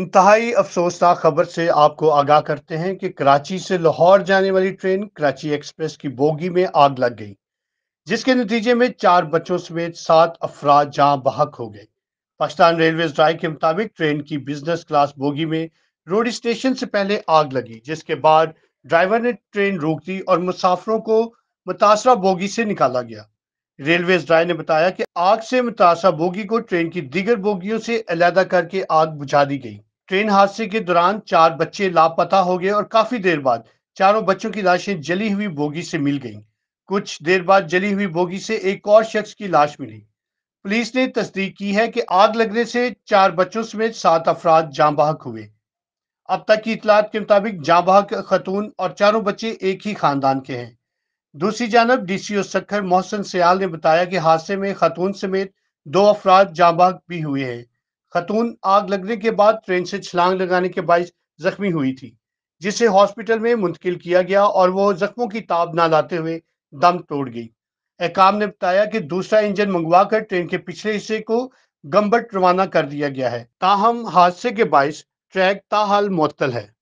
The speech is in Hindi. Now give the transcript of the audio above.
इंतहाई अफसोसनाक खबर से आपको आगाह करते हैं कि कराची से लाहौर जाने वाली ट्रेन कराची एक्सप्रेस की बोगी में आग लग गई जिसके नतीजे में चार बच्चों समेत सात अफराद जहां बहक हो गए पाकिस्तान रेलवे ड्राई के मुताबिक ट्रेन की बिजनेस क्लास बोगी में रोड स्टेशन से पहले आग लगी जिसके बाद ड्राइवर ने ट्रेन रोक दी और मुसाफरों को मुतासरा बोगी से निकाला गया रेलवे जराये ने बताया कि आग से मुतासर बोगी को ट्रेन की दीगर बोगियों से अलहदा करके आग बुझा दी गई ट्रेन हादसे के दौरान चार बच्चे लापता हो गए और काफी देर बाद चारों बच्चों की लाशें जली हुई बोगी से मिल गईं। कुछ देर बाद जली हुई बोगी से एक और शख्स की लाश मिली पुलिस ने तस्दीक की है कि आग लगने से चार बच्चों समेत सात अफराद जाँ हुए अब तक की इतलात के मुताबिक जाँ खतून और चारों बच्चे एक ही खानदान के हैं दूसरी जानब डीसीओ सखर मोहसन सयाल ने बताया कि हादसे में खातून समेत दो अफराद जाबाग भी हुए हैं खतून आग लगने के बाद ट्रेन से छलांग लगाने के बायस जख्मी हुई थी जिसे हॉस्पिटल में मुंतकिल किया गया और वो जख्मों की ताब ना लाते हुए दम तोड़ गई एकाम ने बताया कि दूसरा इंजन मंगवा कर ट्रेन के पिछले हिस्से को गंबट रवाना कर दिया गया है ताहम हादसे के बायस ट्रैक ताहाल मअतल है